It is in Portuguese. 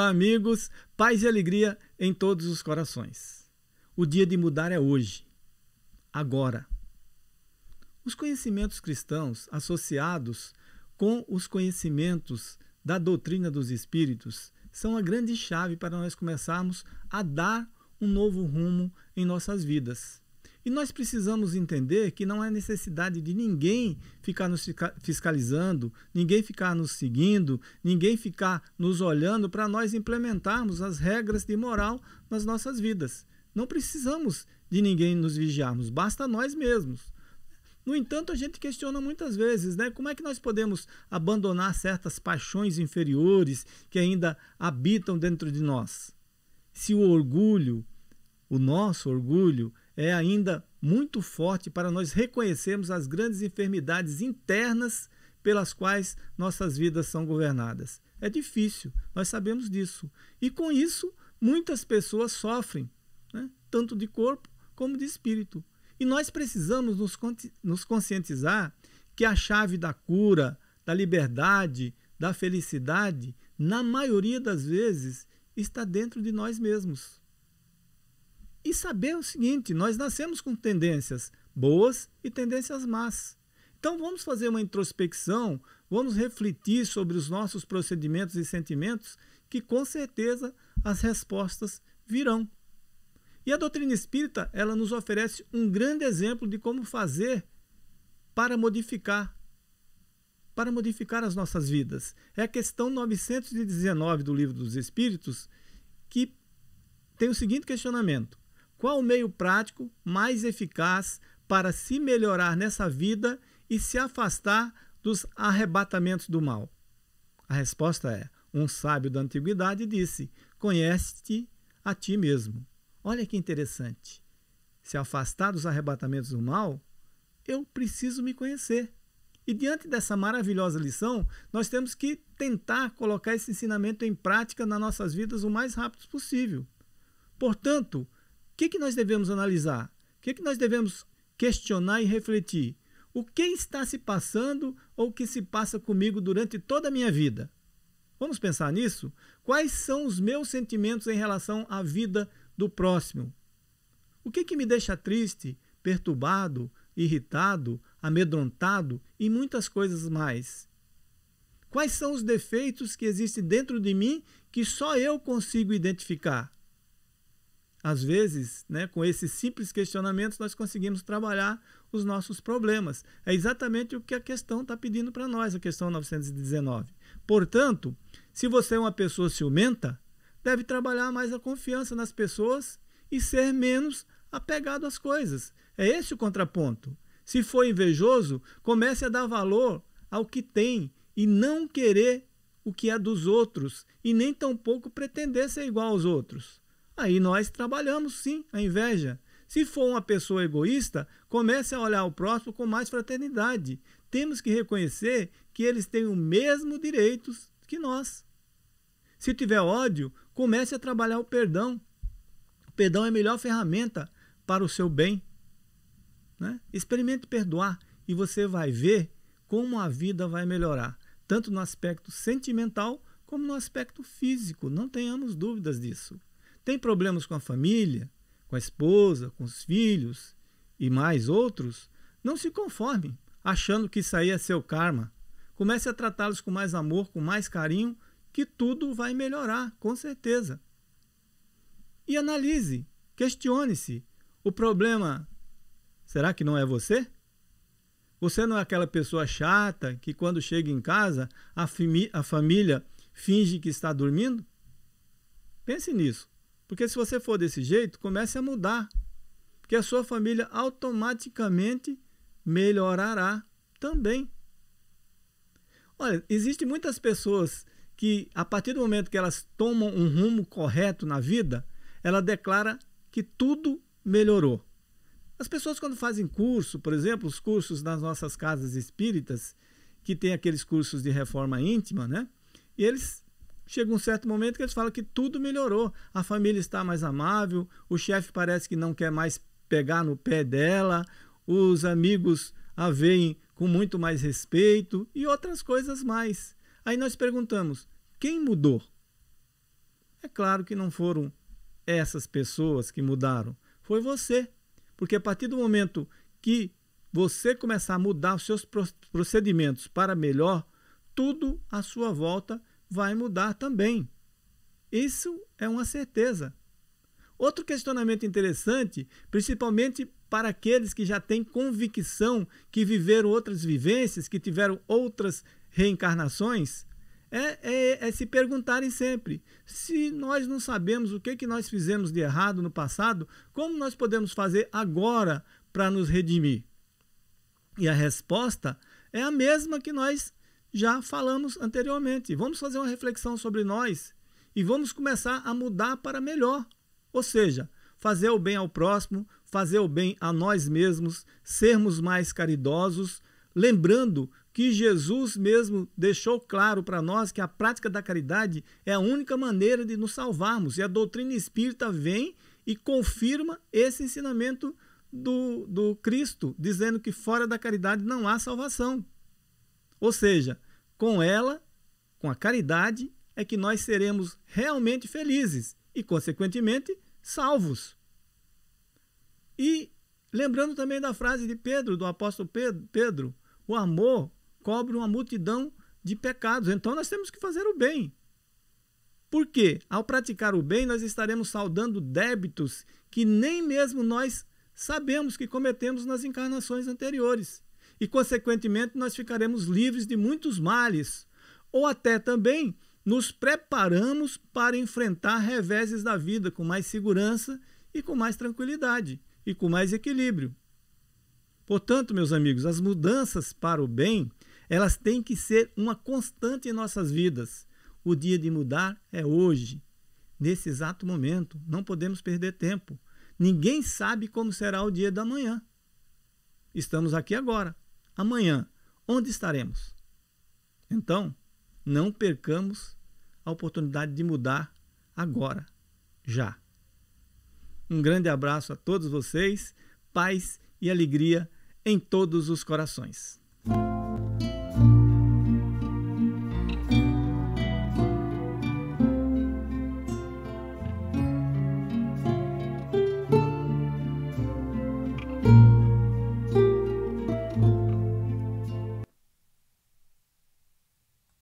Olá, amigos. Paz e alegria em todos os corações. O dia de mudar é hoje, agora. Os conhecimentos cristãos associados com os conhecimentos da doutrina dos espíritos são a grande chave para nós começarmos a dar um novo rumo em nossas vidas. E nós precisamos entender que não há é necessidade de ninguém ficar nos fiscalizando, ninguém ficar nos seguindo, ninguém ficar nos olhando para nós implementarmos as regras de moral nas nossas vidas. Não precisamos de ninguém nos vigiarmos, basta nós mesmos. No entanto, a gente questiona muitas vezes, né? Como é que nós podemos abandonar certas paixões inferiores que ainda habitam dentro de nós? Se o orgulho, o nosso orgulho, é ainda muito forte para nós reconhecermos as grandes enfermidades internas pelas quais nossas vidas são governadas. É difícil, nós sabemos disso. E com isso, muitas pessoas sofrem, né? tanto de corpo como de espírito. E nós precisamos nos, nos conscientizar que a chave da cura, da liberdade, da felicidade, na maioria das vezes, está dentro de nós mesmos e saber o seguinte: nós nascemos com tendências boas e tendências más. Então vamos fazer uma introspecção, vamos refletir sobre os nossos procedimentos e sentimentos, que com certeza as respostas virão. E a doutrina espírita, ela nos oferece um grande exemplo de como fazer para modificar para modificar as nossas vidas. É a questão 919 do Livro dos Espíritos que tem o seguinte questionamento: qual o meio prático mais eficaz para se melhorar nessa vida e se afastar dos arrebatamentos do mal? A resposta é: um sábio da antiguidade disse: Conhece-te a ti mesmo. Olha que interessante. Se afastar dos arrebatamentos do mal, eu preciso me conhecer. E diante dessa maravilhosa lição, nós temos que tentar colocar esse ensinamento em prática nas nossas vidas o mais rápido possível. Portanto, que, que nós devemos analisar? O que, que nós devemos questionar e refletir? O que está se passando ou o que se passa comigo durante toda a minha vida? Vamos pensar nisso? Quais são os meus sentimentos em relação à vida do próximo? O que, que me deixa triste, perturbado, irritado, amedrontado e muitas coisas mais? Quais são os defeitos que existem dentro de mim que só eu consigo identificar? Às vezes, né, com esses simples questionamentos, nós conseguimos trabalhar os nossos problemas. É exatamente o que a questão está pedindo para nós, a questão 919. Portanto, se você é uma pessoa ciumenta, deve trabalhar mais a confiança nas pessoas e ser menos apegado às coisas. É esse o contraponto. Se for invejoso, comece a dar valor ao que tem e não querer o que é dos outros e nem tampouco pretender ser igual aos outros. Aí nós trabalhamos sim a inveja. Se for uma pessoa egoísta, comece a olhar o próximo com mais fraternidade. Temos que reconhecer que eles têm os mesmos direitos que nós. Se tiver ódio, comece a trabalhar o perdão. O perdão é a melhor ferramenta para o seu bem. Né? Experimente perdoar e você vai ver como a vida vai melhorar, tanto no aspecto sentimental como no aspecto físico. Não tenhamos dúvidas disso tem problemas com a família, com a esposa, com os filhos e mais outros, não se conforme achando que isso aí é seu karma. Comece a tratá-los com mais amor, com mais carinho, que tudo vai melhorar, com certeza. E analise, questione-se. O problema, será que não é você? Você não é aquela pessoa chata que, quando chega em casa, a, a família finge que está dormindo? Pense nisso. Porque se você for desse jeito, comece a mudar. Porque a sua família automaticamente melhorará também. Olha, existem muitas pessoas que, a partir do momento que elas tomam um rumo correto na vida, ela declara que tudo melhorou. As pessoas, quando fazem curso, por exemplo, os cursos nas nossas casas espíritas, que tem aqueles cursos de reforma íntima, né? E eles Chega um certo momento que eles falam que tudo melhorou. A família está mais amável, o chefe parece que não quer mais pegar no pé dela, os amigos a veem com muito mais respeito e outras coisas mais. Aí nós perguntamos: quem mudou? É claro que não foram essas pessoas que mudaram, foi você. Porque a partir do momento que você começar a mudar os seus procedimentos para melhor, tudo à sua volta vai mudar também. Isso é uma certeza. Outro questionamento interessante, principalmente para aqueles que já têm convicção que viveram outras vivências, que tiveram outras reencarnações, é, é, é, se perguntarem sempre: se nós não sabemos o que, que nós fizemos de errado no passado, como nós podemos fazer agora para nos redimir? E a resposta é a mesma que nós já falamos anteriormente. Vamos fazer uma reflexão sobre nós e vamos começar a mudar para melhor. Ou seja, fazer o bem ao próximo, fazer o bem a nós mesmos, sermos mais caridosos, lembrando que Jesus mesmo deixou claro para nós que a prática da caridade é a única maneira de nos salvarmos. E a doutrina espírita vem e confirma esse ensinamento do, do Cristo, dizendo que fora da caridade não há salvação. Ou seja, com ela, com a caridade, é que nós seremos realmente felizes e, consequentemente, salvos. E lembrando também da frase de Pedro, do apóstolo Pedro, o amor cobre uma multidão de pecados. Então nós temos que fazer o bem. Por quê? Ao praticar o bem, nós estaremos saudando débitos que nem mesmo nós sabemos que cometemos nas encarnações anteriores e, consequentemente, nós ficaremos livres de muitos males, ou até também nos preparamos para enfrentar reveses da vida com mais segurança e com mais tranquilidade e com mais equilíbrio. Portanto, meus amigos, as mudanças para o bem, elas têm que ser uma constante em nossas vidas. O dia de mudar é hoje, nesse exato momento. Não podemos perder tempo. Ninguém sabe como será o dia da manhã. Estamos aqui agora amanhã, onde estaremos? Então, não percamos a oportunidade de mudar agora, já. Um grande abraço a todos vocês, paz e alegria em todos os corações.